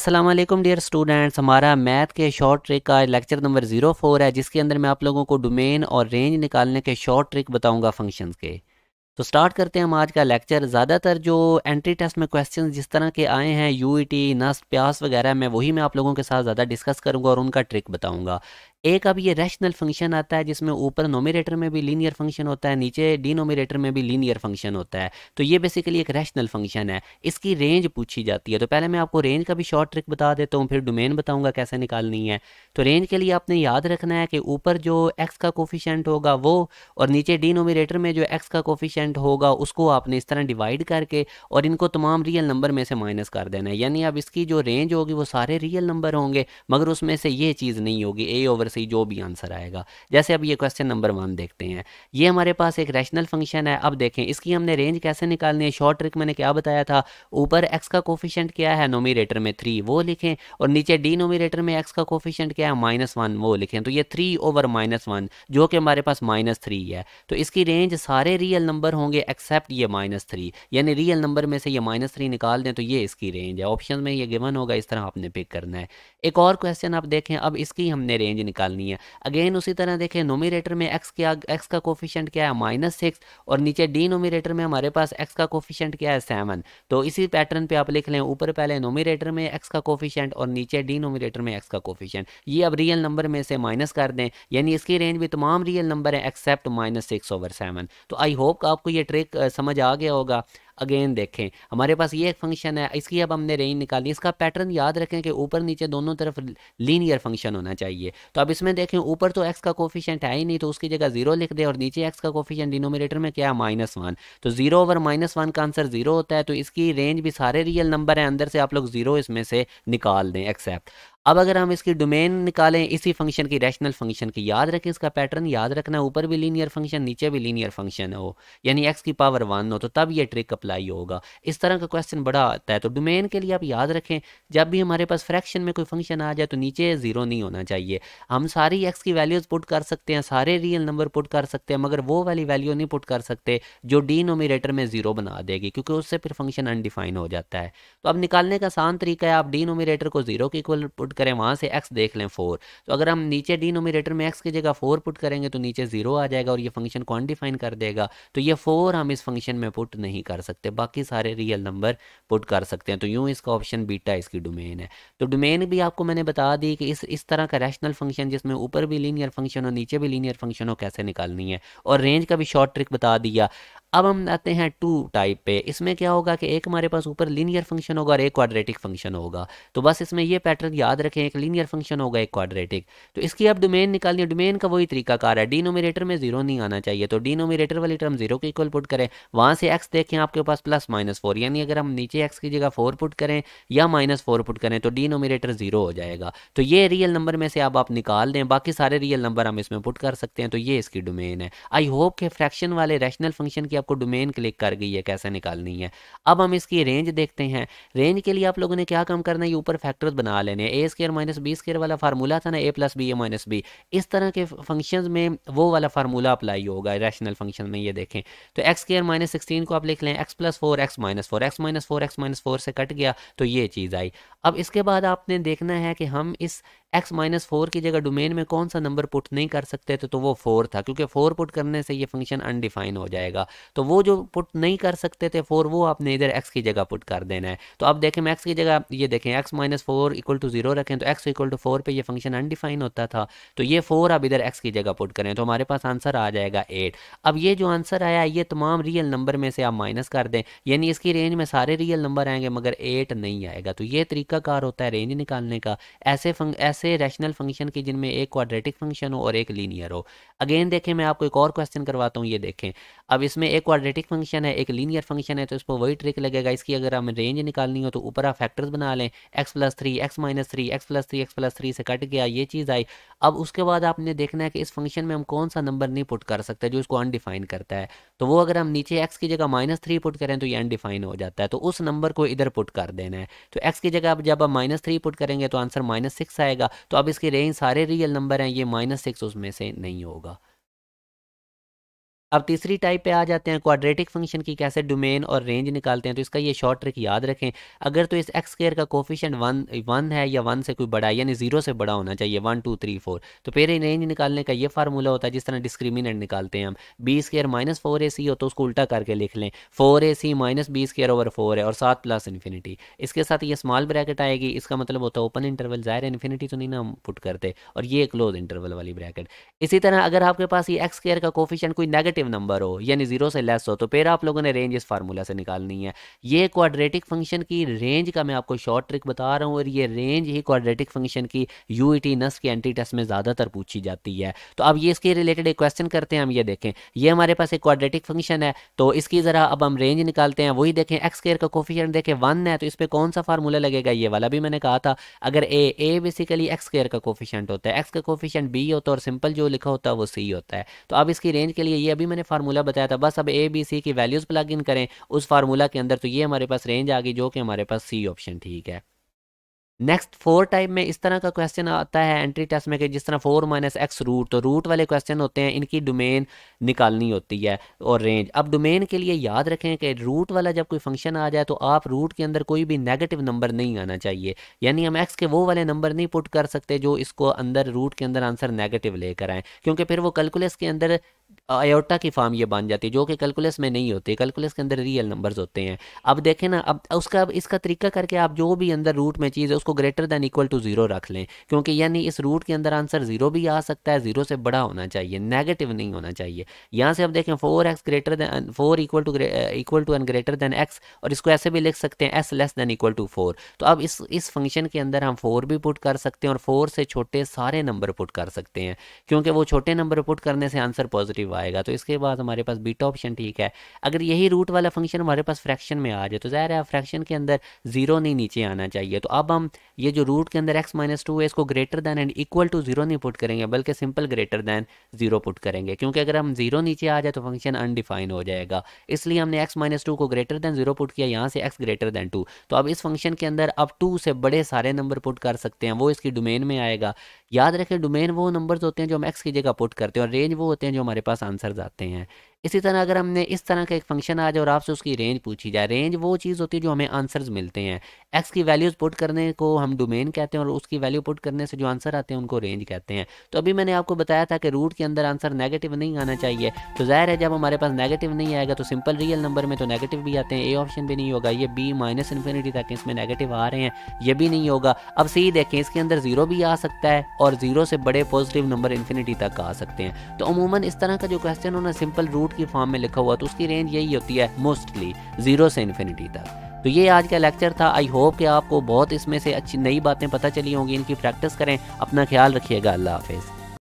Aslam dear students हमारा math के short trick का लेक्चर नंबर ज़ीरो फोर है जिसके अंदर मैं आप लोगों को डोमेन और रेंज निकालने के शॉर्ट ट्रिक बताऊंगा फंक्शंस के तो स्टार्ट करते हैं हम आज का लेक्चर ज़्यादातर जो एंट्री टेस्ट में क्वेश्चन जिस तरह के आए हैं यू ई e टी नस्ट प्यास वगैरह में वही मैं आप लोगों के साथ ज़्यादा डिस्कस करूँगा और उनका ट्रिक बताऊँगा एक अब ये रैशनल फंक्शन आता है जिसमें ऊपर नोमिनेटर में भी लीनियर फंक्शन होता है नीचे डिनोमिनेटर में भी लीनियर फंक्शन होता है तो ये बेसिकली एक रैशनल फंक्शन है इसकी रेंज पूछी जाती है तो पहले मैं आपको रेंज का भी शॉर्ट ट्रिक बता देता हूँ फिर डोमेन बताऊँगा कैसे निकालनी है तो रेंज के लिए आपने याद रखना है कि ऊपर जो एक्स का कोफिशेंट होगा वो और नीचे डिनोमिनेटर में जो एक्स का कोफिशेंट होगा उसको आपने इस तरह डिवाइड करके और इनको तमाम रियल नंबर में से माइनस कर देना है यानी अब इसकी जो रेंज होगी वो सारे रियल नंबर होंगे मगर उसमें से ये चीज़ नहीं होगी ए ओवर से ही जो भी आंसर आएगा जैसे अब ये क्वेश्चन नंबर वन देखते हैं ये हमारे पास एक रैशनल फंक्शन है अब देखें इसकी हमने रेंज कैसे निकालनी है शॉर्ट ट्रिक मैंने क्या बताया था ऊपर एक्स का कोफिशेंट क्या है नोमिनेटर में थ्री वो लिखें और नीचे डी नोमीरेटर में एक्स का कोफिशेंट क्या है माइनस वन वो लिखें तो ये थ्री ओवर माइनस वन जो कि हमारे पास माइनस थ्री है तो इसकी रेंज सारे रियल नंबर होंगे एक्सेप्ट ये माइनस थ्री यानी रियल नंबर में से ये माइनस थ्री निकाल दें तो ये इसकी रेंज है ऑप्शन में ये गिवन होगा इस तरह आपने पिक करना है एक और क्वेश्चन आप देखें अब इसकी हमने रेंज निकाल निकालनी है अगेन उसी तरह देखें नोमिनेटर में एक्स क्या एक्स का कोफिशेंट क्या है माइनस सिक्स और नीचे डी नोमिनेटर में हमारे पास एक्स का कोफिशेंट क्या है सेवन तो इसी पैटर्न पे आप लिख लें ऊपर पहले नोमिनेटर में एक्स का कोफिशेंट और नीचे डी नोमिनेटर में एक्स का कोफिशेंट ये अब रियल नंबर में से माइनस कर दें यानी इसकी रेंज भी तमाम रियल नंबर है except minus six over seven तो आई होप आपको ये ट्रिक समझ आ गया होगा अगेन देखें हमारे पास ये एक फंक्शन है इसकी अब हमने रेंज निकाली इसका पैटर्न याद रखें कि ऊपर नीचे दोनों तरफ लीनियर फंक्शन होना चाहिए तो अब इसमें देखें ऊपर तो एक्स का कोफिशेंट है ही नहीं तो उसकी जगह जीरो लिख दे और नीचे एक्स का कोफिशेंट डिनोमिनेटर में क्या है माइनस वन तो जीरो ओवर माइनस वन का आंसर जीरो होता है तो इसकी रेंज भी सारे रियल नंबर है अंदर से आप लोग जीरो इसमें से निकाल दें एक्सेप्ट अब अगर हम इसकी डोमेन निकालें इसी फंक्शन की रैशनल फंक्शन की याद रखें इसका पैटर्न याद रखना ऊपर भी लीनियर फंक्शन नीचे भी लीनियर फंक्शन हो यानी एक्स की पावर वन हो तो तब ये ट्रिक अप्लाई होगा इस तरह का क्वेश्चन बड़ा आता है तो डोमेन के लिए आप याद रखें जब भी हमारे पास फ्रैक्शन में कोई फंक्शन आ जाए तो नीचे ज़ीरो नहीं होना चाहिए हम सारी एक्स की वैल्यूज़ पुट कर सकते हैं सारे रियल नंबर पुट कर सकते हैं मगर वो वाली वैल्यू नहीं पुट कर सकते जो डीनोमिनेटर में ज़ीरो बना देगी क्योंकि उससे फिर फंक्शन अनडिफाइन हो जाता है तो अब निकालने का आसान तरीका है आप डीनोमिनेटर को ज़ीरो के इक्वल पुट पुट करें वहाँ से एक्स देख लें फोर तो अगर हम नीचे डिनोमिनेटर में एक्स की जगह फोर पुट करेंगे तो नीचे जीरो आ जाएगा और ये फंक्शन कौन डिफाइन कर देगा तो ये फोर हम इस फंक्शन में पुट नहीं कर सकते बाकी सारे रियल नंबर पुट कर सकते हैं तो यूँ इसका ऑप्शन बीटा इसकी डोमेन है तो डोमेन भी आपको मैंने बता दी कि इस इस तरह का रैशनल फंक्शन जिसमें ऊपर भी लीनियर फंक्शन हो नीचे भी लीनियर फंक्शन हो कैसे निकालनी है और रेंज का भी शॉर्ट ट्रिक बता दिया अब हम आते हैं टू टाइप पे इसमें क्या होगा कि एक हमारे पास ऊपर लीनियर फंक्शन होगा और एक क्वाड्रेटिक फंक्शन होगा तो बस इसमें ये पैटर्न याद रखें एक लीनियर फंक्शन होगा एक क्वाड्रेटिक तो इसकी अब डोमेन निकालनी डोमेन का वही तरीका कार है डिनोमिनेटर में जीरो नहीं आना चाहिए तो डिनोमिनेटर वाली टर्म जीरो के इक्वल पुट करें वहाँ से एक्स देखें आपके पास प्लस माइनस फोर यानी अगर हम नीचे एक्स की जगह फोर पुट करें या माइनस फोर पुट करें तो डिनोमिनेटर जीरो हो जाएगा तो ये रियल नंबर में से अब आप निकाल दें बाकी सारे रियल नंबर हम इसमें पुट कर सकते हैं तो ये इसकी डोमेन है आई होप के फ्रैक्शन वाले रैशनल फंक्शन की आपको डोमेन क्लिक कर गई है कैसे निकालनी है अब हम इसकी रेंज देखते हैं रेंज के लिए आप लोगों ने क्या काम करना है ऊपर फैक्टर्स बना लेने A square minus B square वाला फार्मूला था ना A plus B A minus B इस तरह के फंक्शन में वो वाला फार्मूला अप्लाई होगा रैशनल फंक्शन में ये देखें तो एक्स स्केयर माइनस सिक्सटीन को आप लिख लें X plus four X minus four X minus four X minus four से कट गया तो ये चीज़ आई अब इसके बाद आपने देखना है कि हम इस x माइनस फोर की जगह डोमेन में कौन सा नंबर पुट नहीं कर सकते तो तो वो फोर था क्योंकि फोर पुट करने से ये फंक्शन अनडिफाइन हो जाएगा तो वो जो पुट नहीं कर सकते थे फोर वो आपने इधर x की जगह पुट कर देना है तो अब देखें x की जगह ये देखें x minus four equal to zero रखें तो x इक्वल टू फोर पर यह फंक्शन अनडिफाइन होता था तो ये फोर आप इधर एक्स की जगह पुट करें तो हमारे पास आंसर आ जाएगा एट अब ये जो आंसर आया ये तमाम रियल नंबर में से आप माइनस कर दें यानी इसकी रेंज में सारे रियल नंबर आएंगे मगर एट नहीं आएगा तो ये तरीका का कार होता है रेंज निकालने का ऐसे फंग, ऐसे रैशनल फंक्शन की जिनमें एक क्वाड्रेटिक फंक्शन हो और एक लीनियर हो अगेन देखें मैं आपको एक और क्वेश्चन करवाता हूँ ये देखें अब इसमें एक क्वाड्रेटिक फंक्शन है एक लीनियर फंक्शन है तो इसको वही ट्रिक लगेगा इसकी अगर हम रेंज निकालनी हो तो ऊपर आप फैक्टर्स बना लें X plus three X minus three X plus three X plus three से कट गया ये चीज़ आई अब उसके बाद आपने देखना है कि इस फंक्शन में हम कौन सा नंबर नहीं पुट कर सकते जो इसको अनडिफाइन करता है तो वो अगर हम नीचे एक्स की जगह माइनस थ्री पुट करें तो ये अनडिफाइन हो जाता है तो उस नंबर को इधर पुट कर देना है तो एक्स की जगह आप जब आप माइनस थ्री पुट करेंगे तो आंसर माइनस सिक्स आएगा तो अब इसकी रेंज सारे रियल नंबर हैं ये माइनस सिक्स उसमें से नहीं होगा अब तीसरी टाइप पे आ जाते हैं क्वाड्रेटिक फंक्शन की कैसे डोमेन और रेंज निकालते हैं तो इसका ये शॉर्ट ट्रिक याद रखें अगर तो इस एक्स केयर का कोफिशेंट वन वन है या वन से कोई बड़ा यानी जीरो से बड़ा होना चाहिए वन टू थ्री फोर तो फिर रेंज निकालने का ये फार्मूला होता है जिस तरह डिस्क्रिमिनेंट निकालते हैं हम B square minus four A C हो तो उसको उल्टा करके लिख लें four A C minus B square over four है और सात प्लस इन्फिनिटी इसके साथ ये स्मॉल ब्रैकेट आएगी इसका मतलब होता है ओपन इंटरवल ज़ाहिर इन्फिनिटी तो नहीं ना हम पुट करते और ये क्लोज इंटरवल वाली ब्रैकेट इसी तरह अगर आपके पास ये एक्स स्केयर का कोफिशेंट कोई नेगेटिव नेगेटिव नंबर हो यानी जीरो से लेस हो तो फिर आप लोगों ने रेंज इस फार्मूला से निकालनी है ये क्वाड्रेटिक फंक्शन की रेंज का मैं आपको शॉर्ट ट्रिक बता रहा हूँ और ये रेंज ही क्वाड्रेटिक फंक्शन की यू नस e की एंटी टेस्ट में ज़्यादातर पूछी जाती है तो अब ये इसके रिलेटेड एक क्वेश्चन करते हैं हम ये देखें ये हमारे पास एक क्वाड्रेटिक फंक्शन है तो इसकी ज़रा अब हम रेंज निकालते हैं वही देखें एक्स केयर का कोफिशियंट देखें वन है तो इस पर कौन सा फार्मूला लगेगा ये वाला भी मैंने कहा था अगर A A basically X square का कोफिशियंट होता है एक्स का कोफिशियंट बी होता है और सिंपल जो लिखा होता है वो सी होता है तो अब इसकी रेंज के लिए ये अभी मैंने फार्मूला बताया था बस अब ए बी सी की वैल्यूज़ प्लग इन करें उस फार्मूला के अंदर तो ये हमारे पास रेंज आ गई जो कि हमारे पास सी ऑप्शन ठीक है नेक्स्ट फोर टाइप में इस तरह का क्वेश्चन आता है एंट्री टेस्ट में कि जिस तरह फोर माइनस एक्स रूट तो रूट वाले क्वेश्चन होते हैं इनकी डोमेन निकालनी होती है और रेंज अब डोमेन के लिए याद रखें कि रूट वाला जब कोई फंक्शन आ जाए तो आप रूट के अंदर कोई भी नेगेटिव नंबर नहीं आना चाहिए यानी हम एक्स के वो वाले नंबर नहीं पुट कर सकते जो इसको अंदर रूट के अंदर आंसर नेगेटिव लेकर आएँ क्योंकि फिर वो कैलकुलस के अंदर अयोटा की फॉर्म ये बन जाती है जो कि कैलकुलस में नहीं होती कैलकुलस के अंदर रियल नंबर्स होते हैं अब देखें ना अब उसका अब इसका तरीका करके आप जो भी अंदर रूट में चीज़ है उसको greater than equal to zero रख लें क्योंकि यानी इस रूट के अंदर आंसर ज़ीरो भी आ सकता है ज़ीरो से बड़ा होना चाहिए नेगेटिव नहीं होना चाहिए यहाँ से हम देखें four X greater four equal to equal to N greater than X और इसको ऐसे भी लिख सकते हैं S less than equal to four तो अब इस इस फंक्शन के अंदर हम फोर भी पुट कर सकते हैं और फोर से छोटे सारे नंबर पुट कर सकते हैं क्योंकि वो छोटे नंबर पुट करने से आंसर पॉजिटिव आएगा तो इसके बाद हमारे पास बीटा ऑप्शन ठीक है अगर यही रूट वाला फंक्शन हमारे पास फ्रैक्शन में आ जाए तो ज़ाहिर है फ्रैक्शन के अंदर जीरो नहीं नीचे आना चाहिए तो अब हम ये जो रूट के अंदर एक्स माइनस टू है इसको greater than and equal to zero नहीं पुट करेंगे बल्कि simple greater than zero put करेंगे क्योंकि अगर हम जीरो नीचे आ जाए तो फंक्शन अनडिफाइन हो जाएगा इसलिए हमने एक्स माइनस टू को ग्रेटर दैन जीरो पुट किया यहाँ से एक्स ग्रेटर देन टू तो अब इस फंक्शन के अंदर अब टू से बड़े सारे नंबर पुट कर सकते हैं वो इसकी डोमेन में आएगा याद रखें डोमेन वो नंबर्स होते हैं जो हम एक्स की जगह पुट करते हैं और रेंज वो होते हैं जो हमारे पास आंसर्स आते हैं इसी तरह अगर हमने इस तरह का एक फंक्शन आ जाए और आपसे उसकी रेंज पूछी जाए रेंज वो चीज़ होती है जो हमें आंसर्स मिलते हैं एक्स की वैल्यूज़ पुट करने को हम डोमेन कहते हैं और उसकी वैल्यू पुट करने से जो आंसर आते हैं उनको रेंज कहते हैं तो अभी मैंने आपको बताया था कि रूट के अंदर आंसर नेगेटिव नहीं आना चाहिए तो ज़ाहिर है जब हमारे पास नेगेटिव नहीं आएगा तो सिंपल रियल नंबर में तो नेगेटिव भी आते हैं ए ऑप्शन भी नहीं होगा ये बी माइनस इन्फिनिटी तक इसमें नेगेटिव आ रहे हैं ये भी नहीं होगा अब सही देखें इसके अंदर ज़ीरो भी आ सकता है और जीरो से बड़े पॉजिटिव नंबर इन्फिनिटी तक आ सकते हैं तो अमूमन इस तरह का जो क्वेश्चन होना सिंपल रूट की फॉर्म में लिखा हुआ तो उसकी रेंज यही होती है मोस्टली जीरो से इन्फिनिटी तक तो ये आज का लेक्चर था आई होप कि आपको बहुत इसमें से अच्छी नई बातें पता चली होंगी इनकी प्रैक्टिस करें अपना ख्याल रखिएगा अल्लाह हाफिज़